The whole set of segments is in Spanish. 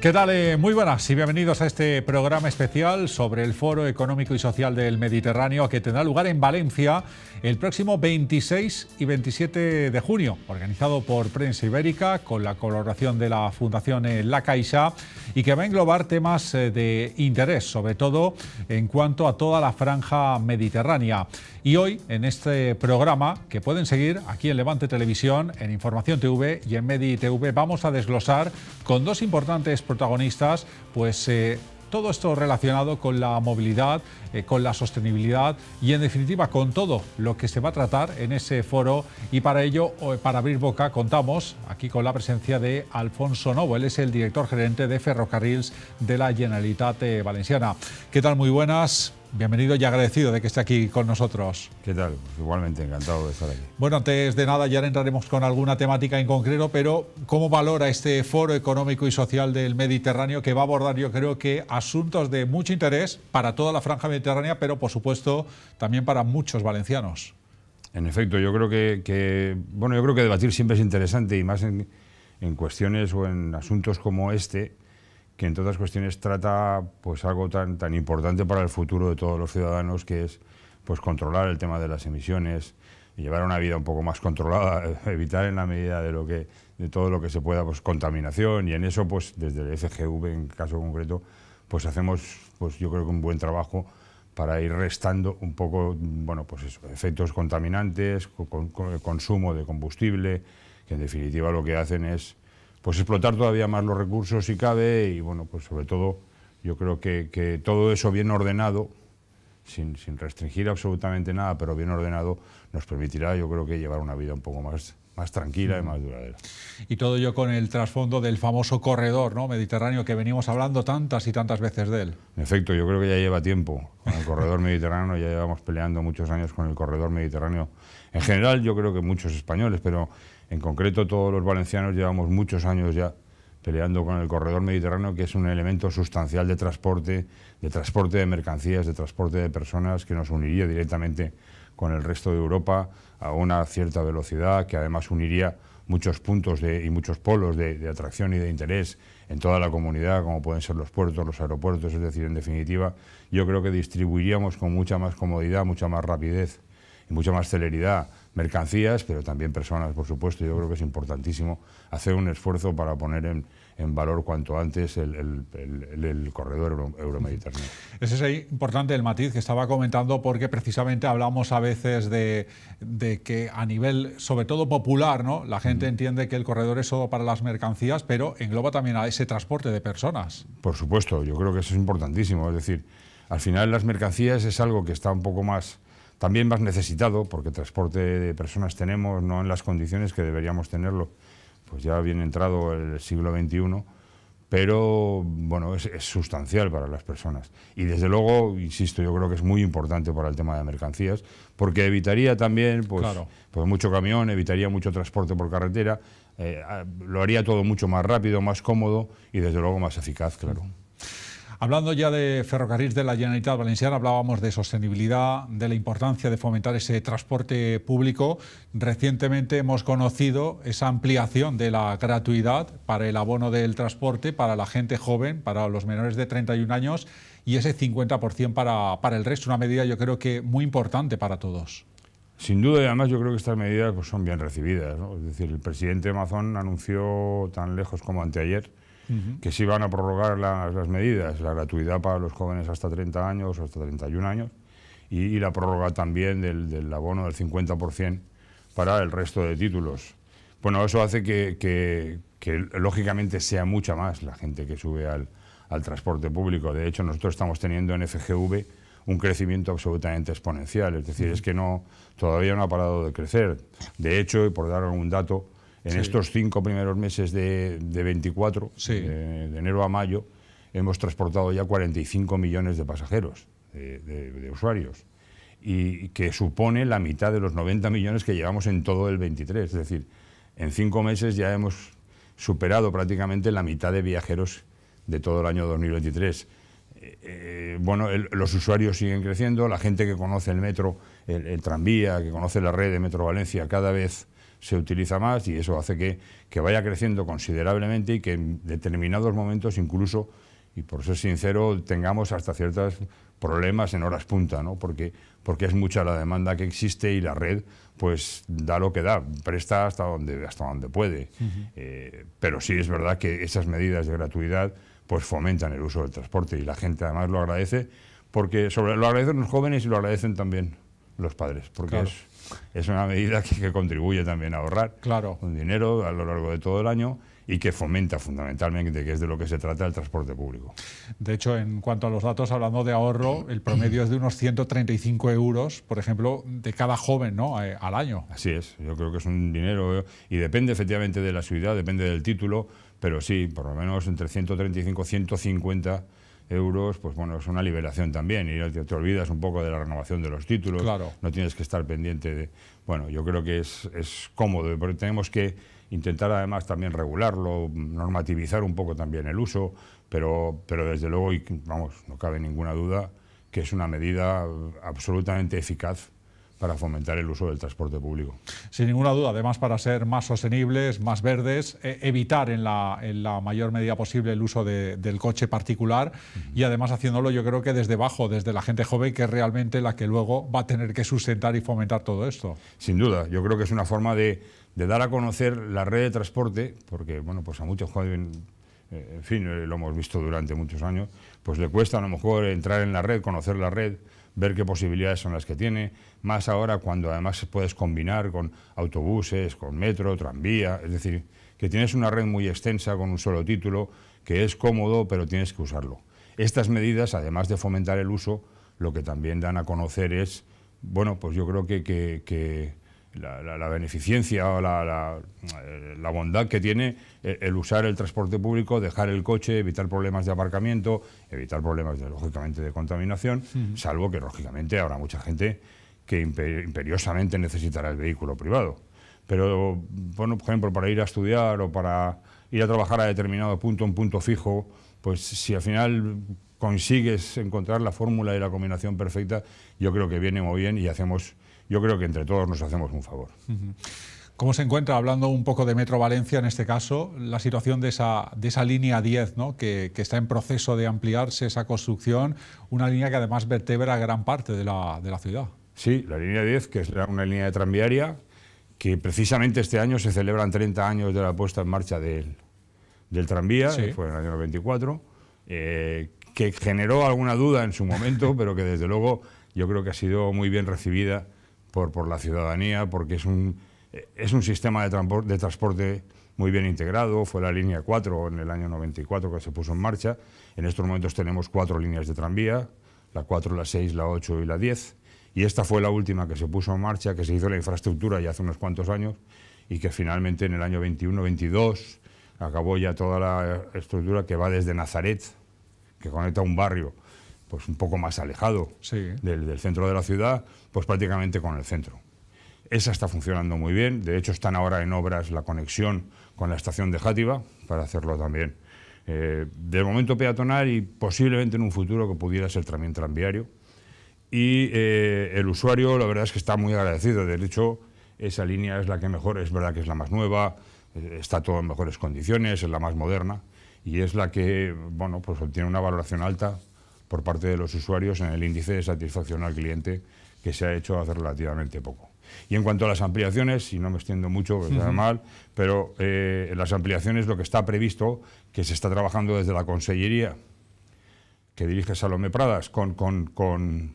¿Qué tal? Eh, muy buenas y bienvenidos a este programa especial sobre el Foro Económico y Social del Mediterráneo que tendrá lugar en Valencia el próximo 26 y 27 de junio, organizado por Prensa Ibérica con la colaboración de la Fundación eh, La Caixa y que va a englobar temas eh, de interés, sobre todo en cuanto a toda la franja mediterránea. Y hoy, en este programa, que pueden seguir aquí en Levante Televisión, en Información TV y en MediTV, vamos a desglosar con dos importantes protagonistas, pues eh, todo esto relacionado con la movilidad, eh, con la sostenibilidad y en definitiva con todo lo que se va a tratar en ese foro y para ello, para abrir boca, contamos aquí con la presencia de Alfonso Novo, él es el director gerente de Ferrocarrils de la Generalitat eh, Valenciana. ¿Qué tal? Muy buenas bienvenido y agradecido de que esté aquí con nosotros. ¿Qué tal? Pues igualmente encantado de estar aquí. Bueno, antes de nada ya entraremos con alguna temática en concreto, pero ¿cómo valora este foro económico y social del Mediterráneo que va a abordar yo creo que asuntos de mucho interés para toda la franja mediterránea, pero por supuesto también para muchos valencianos? En efecto, yo creo que, bueno, yo creo que debatir siempre es interesante y más en cuestiones o en asuntos como este que en todas cuestiones trata pues algo tan, tan importante para el futuro de todos los ciudadanos que es pues controlar el tema de las emisiones, llevar una vida un poco más controlada, evitar en la medida de lo que de todo lo que se pueda pues contaminación y en eso pues desde el FGV en caso concreto pues hacemos pues yo creo que un buen trabajo para ir restando un poco bueno pues efectos contaminantes, consumo de combustible, que en definitiva lo que hacen es pues explotar todavía más los recursos si cabe y bueno, pues sobre todo yo creo que, que todo eso bien ordenado, sin, sin restringir absolutamente nada, pero bien ordenado, nos permitirá yo creo que llevar una vida un poco más más tranquila y más duradera. Y todo ello con el trasfondo del famoso corredor ¿no? mediterráneo que venimos hablando tantas y tantas veces de él. En efecto, yo creo que ya lleva tiempo con el corredor mediterráneo, ya llevamos peleando muchos años con el corredor mediterráneo. En general, yo creo que muchos españoles, pero en concreto todos los valencianos llevamos muchos años ya peleando con el corredor mediterráneo, que es un elemento sustancial de transporte, de transporte de mercancías, de transporte de personas, que nos uniría directamente con el resto de Europa a una cierta velocidad que además uniría muchos puntos y muchos polos de, de, atracción y de interés en toda la comunidad, como pueden ser los puertos, los aeropuertos, es decir, en definitiva, yo creo que distribuiríamos con mucha más comodidad, mucha más rapidez y mucha más celeridad mercancías, pero también personas, por supuesto. Yo creo que es importantísimo hacer un esfuerzo para poner en, valor cuanto antes el, corredor euromediterráneo. Ese es ahí importante el matiz que estaba comentando porque precisamente hablamos a veces de, que a nivel, sobre todo popular, ¿no? la gente entiende que el corredor es solo para las mercancías, pero engloba también a ese transporte de personas. Por supuesto, yo creo que eso es importantísimo. Es decir, al final las mercancías es algo que está un poco más también más necesitado, porque transporte de personas tenemos, no en las condiciones que deberíamos tenerlo, pues ya bien entrado el siglo XXI, pero bueno, es, sustancial para las personas. Y desde luego, insisto, yo creo que es muy importante para el tema de mercancías, porque evitaría también pues, pues mucho camión, evitaría mucho transporte por carretera, eh, lo haría todo mucho más rápido, más cómodo y desde luego más eficaz, claro. Hablando ya de ferrocarril de la Generalitat Valenciana, hablábamos de sostenibilidad, de la importancia de fomentar ese transporte público. Recientemente hemos conocido esa ampliación de la gratuidad para el abono del transporte para la gente joven, para los menores de 31 años y ese 50% para, el resto. Una medida yo creo que muy importante para todos. Sin duda, y además yo creo que estas medidas pues, son bien recibidas. Es decir, el presidente Mazón anunció tan lejos como anteayer que se van a prorrogar las, medidas, la gratuidad para los jóvenes hasta 30 años o hasta 31 años y, la prórroga también del, del abono del 50% para el resto de títulos. Bueno, eso hace que, lógicamente sea mucha más la gente que sube al, al transporte público. De hecho, nosotros estamos teniendo en FGV un crecimiento absolutamente exponencial. Es decir, es que no todavía no ha parado de crecer. De hecho, y por dar algún dato, en estos cinco primeros meses de, 24, de, enero a mayo, hemos transportado ya 45 millones de pasajeros, de, usuarios, y que supone la mitad de los 90 millones que llevamos en todo el 23. Es decir, en cinco meses ya hemos superado prácticamente la mitad de viajeros de todo el año 2023. Eh, eh, bueno, los usuarios siguen creciendo, la gente que conoce el metro, el tranvía, que conoce la red de Metro Valencia, cada vez se utiliza más y eso hace que, vaya creciendo considerablemente y que en determinados momentos incluso, y por ser sincero, tengamos hasta ciertos problemas en horas punta, ¿no? porque, porque es mucha la demanda que existe y la red pues da lo que da, presta hasta donde, hasta donde puede. Eh, pero sí es verdad que esas medidas de gratuidad pues fomentan el uso del transporte y la gente además lo agradece porque sobre, lo agradecen los jóvenes y lo agradecen también los padres, porque es, una medida que, contribuye también a ahorrar un dinero a lo largo de todo el año y que fomenta fundamentalmente, que es de lo que se trata el transporte público. De hecho, en cuanto a los datos, hablando de ahorro, el promedio es de unos 135 euros, por ejemplo, de cada joven ¿no? Eh, al año. Así es, yo creo que es un dinero y depende efectivamente de la ciudad, depende del título, pero sí, por lo menos entre 135 y 150 euros, pues bueno, es una liberación también y te, te olvidas un poco de la renovación de los títulos, no tienes que estar pendiente de... Bueno, yo creo que es, es cómodo, porque tenemos que intentar además también regularlo, normativizar un poco también el uso, pero, pero desde luego, y vamos, no cabe ninguna duda que es una medida absolutamente eficaz para fomentar el uso del transporte público. Sin ninguna duda, además para ser más sostenibles, más verdes, e, evitar en la, mayor medida posible el uso del coche particular y además haciéndolo yo creo que desde abajo, desde la gente joven, que es realmente la que luego va a tener que sustentar y fomentar todo esto. Sin duda, yo creo que es una forma de, dar a conocer la red de transporte, porque bueno, pues a muchos jóvenes eh, en fin, eh, lo hemos visto durante muchos años, pues le cuesta a lo mejor entrar en la red, conocer la red, ver qué posibilidades son las que tiene, más ahora cuando además puedes combinar con autobuses, con metro, tranvía, es decir, que tienes una red muy extensa con un solo título, que es cómodo, pero tienes que usarlo. Estas medidas, además de fomentar el uso, lo que también dan a conocer es, bueno, pues yo creo que, que la, la, beneficencia o la, eh, bondad que tiene eh, el usar el transporte público, dejar el coche, evitar problemas de aparcamiento, evitar problemas, de, lógicamente, de contaminación, salvo que, lógicamente, habrá mucha gente que imperiosamente necesitará el vehículo privado. Pero, bueno, por ejemplo, para ir a estudiar o para ir a trabajar a determinado punto, un punto fijo, pues si al final consigues encontrar la fórmula y la combinación perfecta, yo creo que viene muy bien y hacemos yo creo que entre todos nos hacemos un favor. ¿Cómo se encuentra, hablando un poco de Metro Valencia en este caso, la situación de esa, de esa línea 10 ¿no? que, está en proceso de ampliarse esa construcción? Una línea que además vertebra gran parte de la, ciudad. Sí, la línea 10, que es una línea de tranviaria, que precisamente este año se celebran 30 años de la puesta en marcha del, tranvía, fue en el año 94, eh, que generó alguna duda en su momento, pero que desde luego yo creo que ha sido muy bien recibida por, la ciudadanía, porque es un, es un sistema de de transporte muy bien integrado, fue la línea 4 en el año 94 que se puso en marcha. En estos momentos tenemos cuatro líneas de tranvía, la 4, la 6, la 8 y la 10. Y esta fue la última que se puso en marcha, que se hizo la infraestructura ya hace unos cuantos años y que finalmente en el año 21-22 acabó ya toda la estructura que va desde Nazaret, que conecta un barrio pues un poco más alejado del, centro de la ciudad, pues prácticamente con el centro. Esa está funcionando muy bien, de hecho están ahora en obras la conexión con la estación de Játiva para hacerlo también eh, de momento peatonal y posiblemente en un futuro que pudiera ser también tranviario. Y eh, el usuario la verdad es que está muy agradecido, de hecho esa línea es la que mejor, es verdad que es la más nueva, eh, está todo en mejores condiciones, es la más moderna y es la que, bueno, pues obtiene una valoración alta por parte de los usuarios en el índice de satisfacción al cliente que se ha hecho hace relativamente poco. Y en cuanto a las ampliaciones, si no me extiendo mucho, mal, pero eh, las ampliaciones lo que está previsto, que se está trabajando desde la Consellería que dirige Salomé Pradas con, con,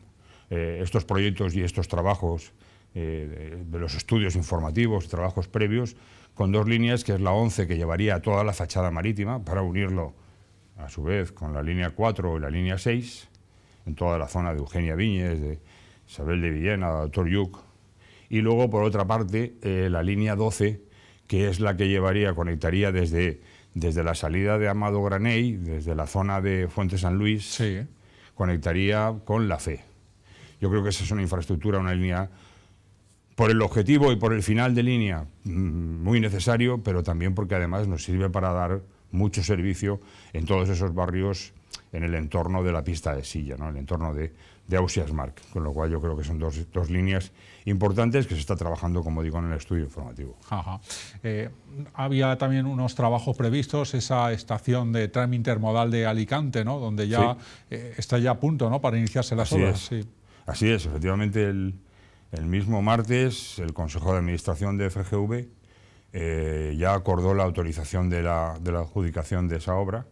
eh, estos proyectos y estos trabajos eh, de, los estudios informativos, trabajos previos, con dos líneas, que es la 11 que llevaría a toda la fachada marítima para unirlo a su vez con la línea 4 y la línea 6, en toda la zona de Eugenia Viñez, de Isabel de Villena, de Doctor Yuc, y luego por otra parte eh, la línea 12, que es la que llevaría, conectaría desde, desde la salida de Amado Graney, desde la zona de Fuente San Luis, conectaría con La Fe. Yo creo que esa es una infraestructura, una línea por el objetivo y por el final de línea mm, muy necesario, pero también porque además nos sirve para dar mucho servicio en todos esos barrios en el entorno de la pista de silla, ¿no? en el entorno de, de Ausias con lo cual yo creo que son dos, líneas importantes que se está trabajando, como digo, en el estudio informativo. Eh, había también unos trabajos previstos, esa estación de tram intermodal de Alicante, ¿no? donde ya eh, está ya a punto ¿no? para iniciarse las Así obras. Sí. Así es, efectivamente el mismo martes el Consejo de Administración de FGV eh, ya acordó la autorización de la, adjudicación de esa obra.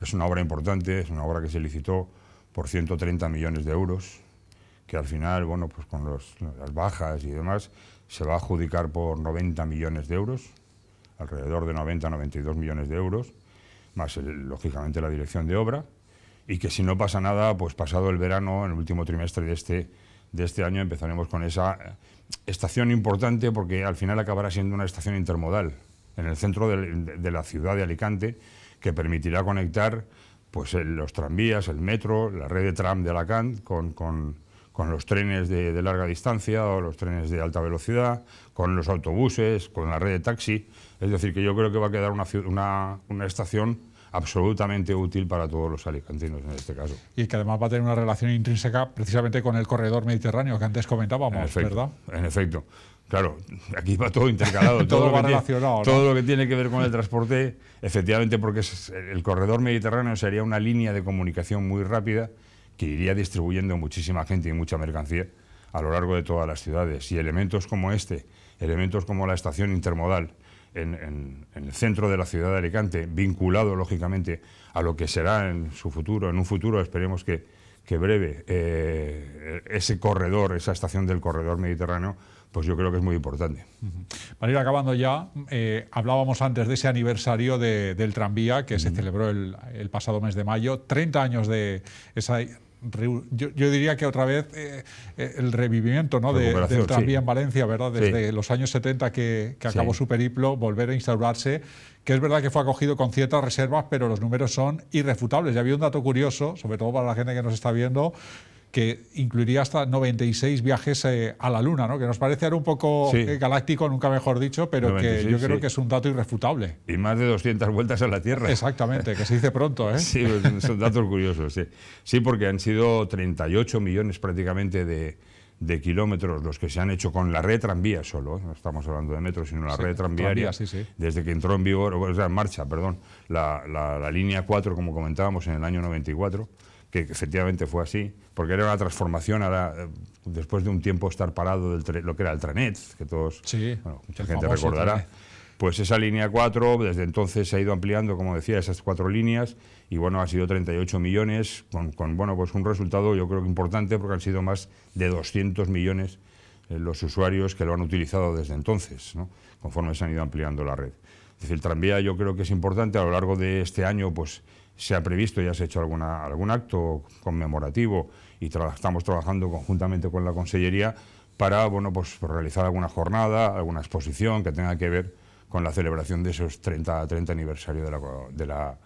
Es una obra importante, es una obra que se licitó por 130 millones de euros, que al final, bueno, pues con las bajas y demás, se va a adjudicar por 90 millones de euros, alrededor de 90-92 millones de euros, más lógicamente la dirección de obra, y que si no pasa nada, pues pasado el verano, en el último trimestre de este de este año empezaremos con esa eh, estación importante porque al final acabará siendo una estación intermodal en el centro de, la ciudad de Alicante que permitirá conectar pues, los tranvías, el metro, la red de tram de Alacant con, con, los trenes de, larga distancia o los trenes de alta velocidad, con los autobuses, con la red de taxi. Es decir, que yo creo que va a quedar una, una, una estación absolutamente útil para todos los alicantinos en este caso. Y que además va a tener una relación intrínseca precisamente con el corredor mediterráneo que antes comentábamos, ¿verdad? En efecto. Claro, aquí va todo intercalado. todo, lo relacionado, todo lo que tiene que ver con el transporte, efectivamente, porque el corredor mediterráneo sería una línea de comunicación muy rápida que iría distribuyendo muchísima gente y mucha mercancía a lo largo de todas las ciudades. Y elementos como este, elementos como la estación intermodal, en, el centro de la ciudad de Alicante, vinculado lógicamente a lo que será en su futuro, en un futuro esperemos que, que breve, eh, ese corredor, esa estación del corredor mediterráneo, pues yo creo que es muy importante. Para ir acabando ya, eh, hablábamos antes de ese aniversario del tranvía que se celebró el, el pasado mes de mayo, 30 años de esa yo, yo, diría que otra vez eh, eh, el revivimiento ¿no? de, del tranvía en Valencia, ¿verdad? Desde los años 70 que, acabó su periplo, volver a instaurarse, que es verdad que fue acogido con ciertas reservas, pero los números son irrefutables. Y había un dato curioso, sobre todo para la gente que nos está viendo, que incluiría hasta 96 viajes eh, a la Luna, ¿no? que nos parece ahora un poco eh, galáctico, nunca mejor dicho, pero que yo creo que es un dato irrefutable. Y más de 200 vueltas a la Tierra. Exactamente, que se dice pronto. ¿eh? sí, pues, son datos curiosos, sí. Sí, porque han sido 38 millones prácticamente de, kilómetros los que se han hecho con la red tranvía solo, no ¿eh? estamos hablando de metros, sino la red tranviaria, tranvía, desde que entró en vigor, en marcha, perdón, la, la, línea 4, como comentábamos, en el año 94, que efectivamente fue así, porque era una transformación, ahora, eh, después de un tiempo estar parado del lo que era el Trenet, que todos, bueno, mucha gente recordará, pues esa línea 4 desde entonces se ha ido ampliando, como decía, esas cuatro líneas, y bueno, ha sido 38 millones, con, bueno, pues un resultado yo creo que importante, porque han sido más de 200 millones eh, los usuarios que lo han utilizado desde entonces, ¿no? conforme se han ido ampliando la red. Es decir, el tranvía yo creo que es importante, a lo largo de este año, pues se ha previsto, ya se ha hecho alguna, algún acto conmemorativo y estamos trabajando conjuntamente con la Consellería para bueno, pues, realizar alguna jornada, alguna exposición que tenga que ver con la celebración de esos 30, 30 aniversario de la,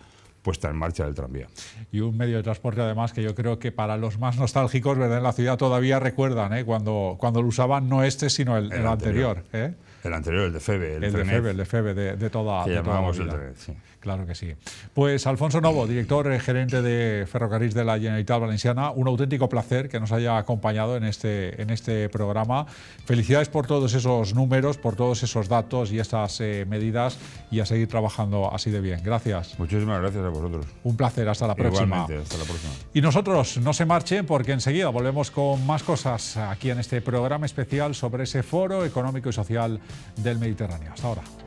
puesta en marcha del tranvía. Y un medio de transporte además que yo creo que para los más nostálgicos ¿verdad? en la ciudad todavía recuerdan ¿eh? cuando, cuando lo usaban no este sino el, anterior. ¿eh? El anterior, el de Febe. El, de Febe, el de Febe, de, de toda, que de sí. Claro que sí. Pues Alfonso Novo, director eh, gerente de Ferrocarril de la Generalitat Valenciana, un auténtico placer que nos haya acompañado en este, en este programa. Felicidades por todos esos números, por todos esos datos y estas eh, medidas y a seguir trabajando así de bien. Gracias. Muchísimas gracias a vosotros. Un placer, hasta la próxima. hasta la próxima. Y nosotros no se marchen porque enseguida volvemos con más cosas aquí en este programa especial sobre ese foro económico y social del Mediterráneo. Hasta ahora.